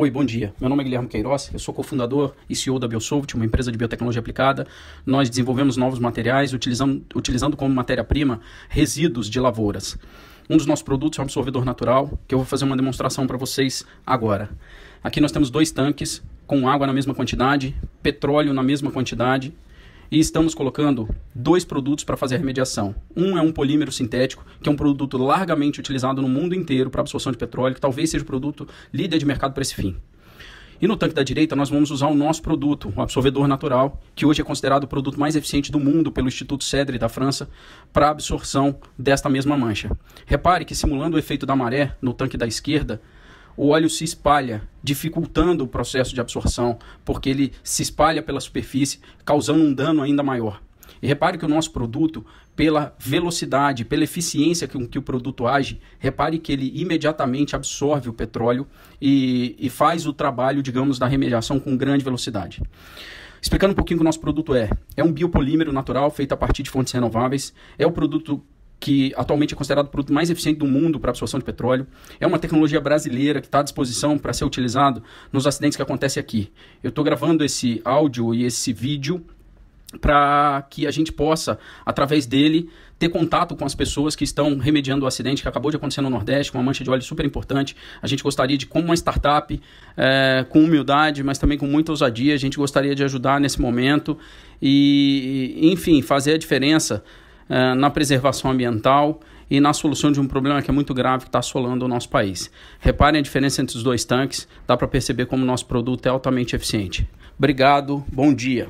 Oi, bom dia. Meu nome é Guilherme Queiroz, eu sou cofundador e CEO da Biosoft, uma empresa de biotecnologia aplicada. Nós desenvolvemos novos materiais utilizando, utilizando como matéria-prima resíduos de lavouras. Um dos nossos produtos é um absorvedor natural, que eu vou fazer uma demonstração para vocês agora. Aqui nós temos dois tanques com água na mesma quantidade, petróleo na mesma quantidade e estamos colocando dois produtos para fazer a remediação. Um é um polímero sintético, que é um produto largamente utilizado no mundo inteiro para absorção de petróleo, que talvez seja o produto líder de mercado para esse fim. E no tanque da direita, nós vamos usar o nosso produto, o absorvedor natural, que hoje é considerado o produto mais eficiente do mundo pelo Instituto Cedre da França, para absorção desta mesma mancha. Repare que, simulando o efeito da maré no tanque da esquerda, o óleo se espalha, dificultando o processo de absorção, porque ele se espalha pela superfície, causando um dano ainda maior. E repare que o nosso produto, pela velocidade, pela eficiência com que o produto age, repare que ele imediatamente absorve o petróleo e, e faz o trabalho, digamos, da remediação com grande velocidade. Explicando um pouquinho o que o nosso produto é. É um biopolímero natural feito a partir de fontes renováveis. É o produto que atualmente é considerado o produto mais eficiente do mundo para absorção de petróleo. É uma tecnologia brasileira que está à disposição para ser utilizado nos acidentes que acontecem aqui. Eu estou gravando esse áudio e esse vídeo para que a gente possa, através dele, ter contato com as pessoas que estão remediando o acidente que acabou de acontecer no Nordeste, com uma mancha de óleo super importante. A gente gostaria de, como uma startup, é, com humildade, mas também com muita ousadia, a gente gostaria de ajudar nesse momento e, enfim, fazer a diferença eh, na preservação ambiental e na solução de um problema que é muito grave que está assolando o nosso país. Reparem a diferença entre os dois tanques, dá para perceber como o nosso produto é altamente eficiente. Obrigado, bom dia.